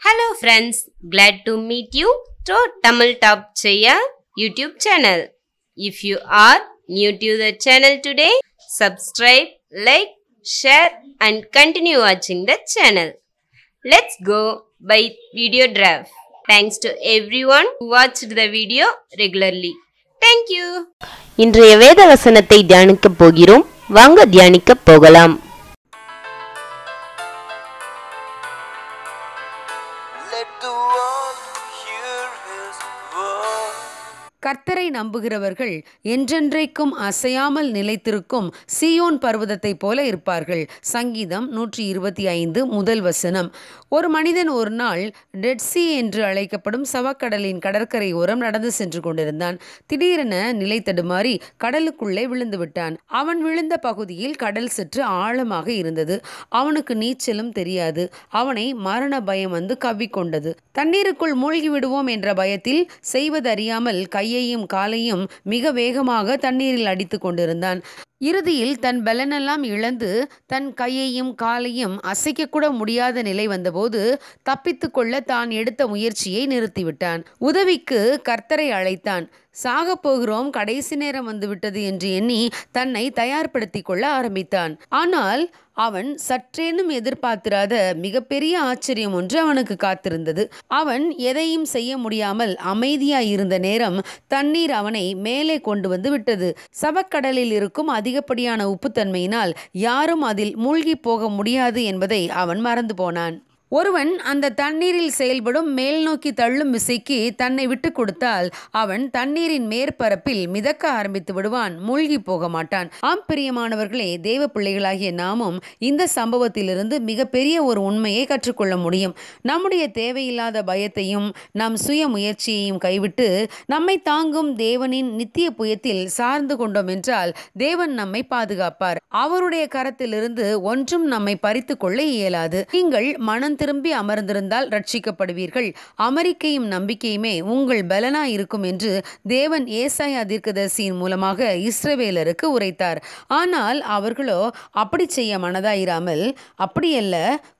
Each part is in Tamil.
Hello friends, glad to meet you to Tamil Top Chaya YouTube channel. If you are new to the channel today, subscribe, like, share and continue watching the channel. Let's go by video draft. Thanks to everyone who watched the video regularly. Thank you இன்றைய வேத வசனத்தை தியானிக்க போகிறோம் வாங்க தியானிக்க போகலாம் கர்த்தரை நம்புகிறவர்கள் என்றென்றைக்கும் அசையாமல் நிலைத்திருக்கும் சியோன் பர்வதத்தை போல இருப்பார்கள் சங்கீதம் நூற்றி இருபத்தி ஐந்து முதல் வசனம் ஒரு மனிதன் ஒரு நாள் டெட்ஸி என்று அழைக்கப்படும் சவக்கடலின் கடற்கரை ஓரம் நடந்து சென்று கொண்டிருந்தான் திடீரென நிலை தடுமாறி கடலுக்குள்ளே விழுந்து விட்டான் அவன் விழுந்த பகுதியில் கடல் சற்று ஆழமாக இருந்தது அவனுக்கு நீச்சலும் தெரியாது அவனை மரண பயம் வந்து கவ்விக்கொண்டது தண்ணீருக்குள் மூழ்கி விடுவோம் என்ற பயத்தில் செய்வதறியாமல் கையை கையையும் காலையும் மிக வேகமாக தண்ணீரில் அடித்து கொண்டிருந்தான் இறுதியில் தன் பலனெல்லாம் இழந்து தன் கையையும் காலையும் அசைக்கக்கூட முடியாத நிலை வந்தபோது தப்பித்து கொள்ள தான் எடுத்த முயற்சியை நிறுத்திவிட்டான் உதவிக்கு கர்த்தரை அழைத்தான் சாகப்போகிறோம் கடைசி நேரம் வந்துவிட்டது என்று எண்ணி தன்னை தயார்படுத்தி கொள்ள ஆரம்பித்தான் ஆனால் அவன் சற்றேனும் எதிர்பார்த்திராத மிகப்பெரிய ஆச்சரியம் ஒன்று அவனுக்கு காத்திருந்தது அவன் எதையும் செய்ய முடியாமல் அமைதியாய் இருந்த நேரம் தண்ணீர் அவனை மேலே கொண்டு வந்து விட்டது சவக்கடலில் இருக்கும் அதிகப்படியான உப்புத்தன்மையினால் யாரும் அதில் மூழ்கி போக முடியாது என்பதை அவன் மறந்து போனான் ஒருவன் அந்த தண்ணீரில் செயல்படும் மேல் நோக்கி தள்ளும் விசைக்கு தன்னை விட்டு கொடுத்தால் அவன் தண்ணீரின் மேற்பரப்பில் மிதக்க ஆரம்பித்து விடுவான் மூழ்கி போக மாட்டான் ஆம் பிரியமானவர்களே தேவ பிள்ளைகளாகிய நாமும் இந்த சம்பவத்திலிருந்து மிகப்பெரிய ஒரு உண்மையை கற்றுக்கொள்ள முடியும் நம்முடைய தேவையில்லாத பயத்தையும் நம் சுய முயற்சியையும் கைவிட்டு நம்மை தாங்கும் தேவனின் நித்திய புயத்தில் சார்ந்து கொண்டோம் என்றால் தேவன் நம்மை பாதுகாப்பார் அவருடைய கரத்திலிருந்து ஒன்றும் நம்மை பறித்து கொள்ள இயலாது நீங்கள் மனம் திரும்பி அமர்ந்திருந்தால் ரட்சிக்கப்படுவீர்கள் அமெரிக்கையும் நம்பிக்கையுமே உங்கள் பலனா இருக்கும் என்று தேவன் ஏசாயா தீர்க்கதர்சியின் மூலமாக இஸ்ரவேலருக்கு உரைத்தார் ஆனால் அவர்களோ அப்படி செய்ய மனதாயிராமல் அப்படியல்ல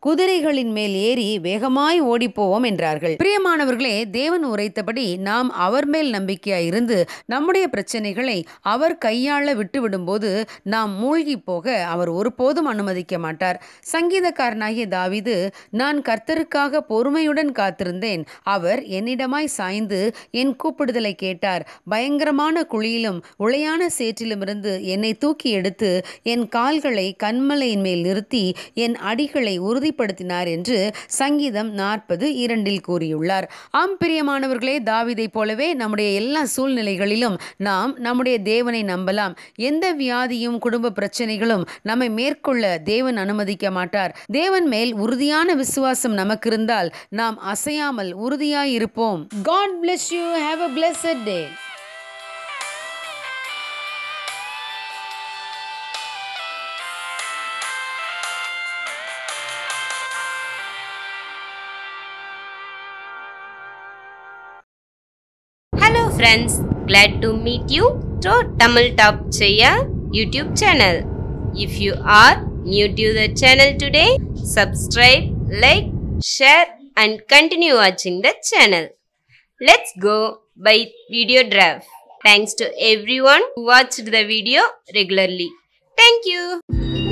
குதிரைகளின் மேல் ஏறி வேகமாய் ஓடிப்போவோம் என்றார்கள் பிரியமானவர்களே தேவன் உரைத்தபடி நாம் அவர் மேல் நம்பிக்கையாய் இருந்து நம்முடைய பிரச்சனைகளை அவர் கையாள விட்டுவிடும்போது நாம் மூழ்கி போக அவர் ஒருபோதும் அனுமதிக்க மாட்டார் சங்கீதக்காரனாகிய தாவிது நான் நான் கர்த்தருக்காக பொறுமையுடன் காத்திருந்தேன் அவர் என்னிடமாய் சாய்ந்து என் கூப்பிடுதலை கேட்டார் பயங்கரமான குழியிலும் உளையான சேற்றிலும் இருந்து என்னை தூக்கி எடுத்து என் கால்களை கண்மலையின் மேல் நிறுத்தி என் அடிகளை உறுதிப்படுத்தினார் என்று சங்கீதம் நாற்பது இரண்டில் கூறியுள்ளார் ஆம் பிரியமானவர்களே தாவிதை போலவே நம்முடைய எல்லா சூழ்நிலைகளிலும் நாம் நம்முடைய தேவனை நம்பலாம் எந்த வியாதியும் குடும்ப பிரச்சனைகளும் நம்மை மேற்கொள்ள தேவன் அனுமதிக்க மாட்டார் தேவன் மேல் உறுதியான விசுவாசம் விசுவாசம் நமக்கு இருந்தால் நாம் அசையாமல் உறுதியாய் இருப்போம் God bless you have a blessed day hello friends glad to meet you through Tamil Top Chaya YouTube channel. If you are new to the channel today, subscribe like, share and continue watching the channel. Let's go by video draft. Thanks to everyone who watched the video regularly. Thank you.